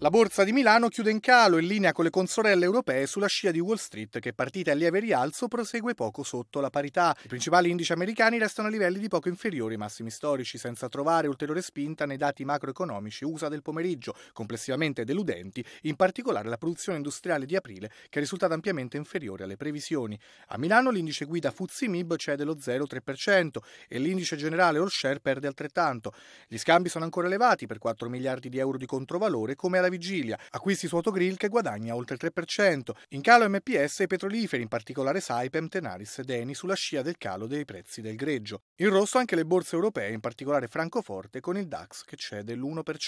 La borsa di Milano chiude in calo in linea con le consorelle europee sulla scia di Wall Street che partita a lieve rialzo prosegue poco sotto la parità. I principali indici americani restano a livelli di poco inferiori ai massimi storici senza trovare ulteriore spinta nei dati macroeconomici USA del pomeriggio, complessivamente deludenti, in particolare la produzione industriale di aprile che è risultata ampiamente inferiore alle previsioni. A Milano l'indice guida Fuzzi Mib cede lo 0,3% e l'indice generale All Share perde altrettanto. Gli scambi sono ancora elevati per 4 miliardi di euro di controvalore come alla alla vigilia, acquisti su Autogrill che guadagna oltre il 3%, in calo MPS e petroliferi, in particolare Saipem, Tenaris e Deni, sulla scia del calo dei prezzi del greggio. In rosso anche le borse europee, in particolare Francoforte con il DAX che cede l'1%.